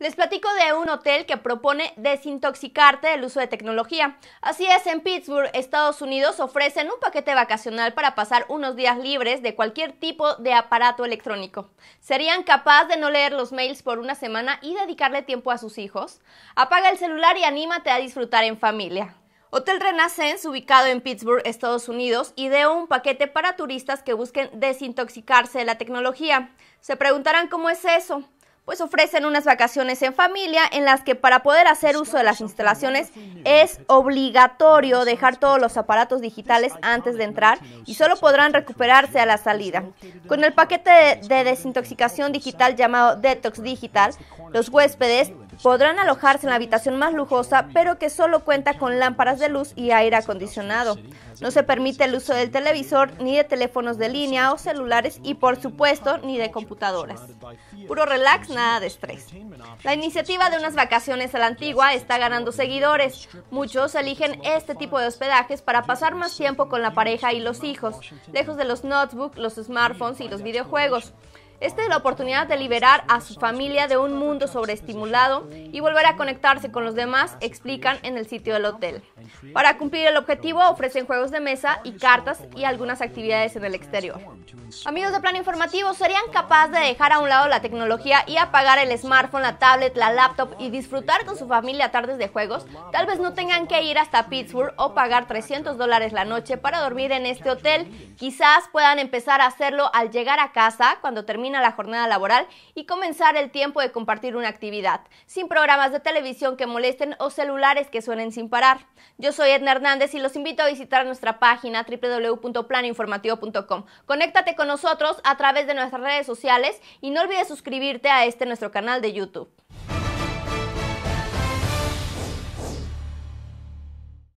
Les platico de un hotel que propone desintoxicarte del uso de tecnología. Así es, en Pittsburgh, Estados Unidos, ofrecen un paquete vacacional para pasar unos días libres de cualquier tipo de aparato electrónico. ¿Serían capaz de no leer los mails por una semana y dedicarle tiempo a sus hijos? Apaga el celular y anímate a disfrutar en familia. Hotel Renaissance, ubicado en Pittsburgh, Estados Unidos, ideó un paquete para turistas que busquen desintoxicarse de la tecnología. Se preguntarán cómo es eso pues ofrecen unas vacaciones en familia en las que para poder hacer uso de las instalaciones es obligatorio dejar todos los aparatos digitales antes de entrar y solo podrán recuperarse a la salida. Con el paquete de, desintoxicación digital llamado Detox Digital, los huéspedes podrán alojarse en la habitación más lujosa, pero que solo cuenta con lámparas de luz y aire acondicionado. No se permite el uso del televisor, ni de teléfonos de línea o celulares y por supuesto ni de computadoras. Puro relax, nada de estrés. La iniciativa de unas vacaciones a la antigua está ganando seguidores. Muchos eligen este tipo de hospedajes para pasar más tiempo con la pareja y los hijos, lejos de los notebooks, los smartphones y los videojuegos. Esta es la oportunidad de liberar a su familia de un mundo sobreestimulado y volver a conectarse con los demás, explican en el sitio del hotel. Para cumplir el objetivo ofrecen juegos de mesa y cartas y algunas actividades en el exterior. Amigos de Plan Informativo, ¿serían capaces de dejar a un lado la tecnología y apagar el smartphone, la tablet, la laptop y disfrutar con su familia tardes de juegos? Tal vez no tengan que ir hasta Pittsburgh o pagar 300 dólares la noche para dormir en este hotel. Quizás puedan empezar a hacerlo al llegar a casa, cuando termina la jornada laboral, y comenzar el tiempo de compartir una actividad, sin programas de televisión que molesten o celulares que suenen sin parar. Yo soy Edna Hernández y los invito a visitar nuestra página www.planinformativo.com. Conéctate con nosotros a través de nuestras redes sociales y no olvides suscribirte a este nuestro canal de YouTube.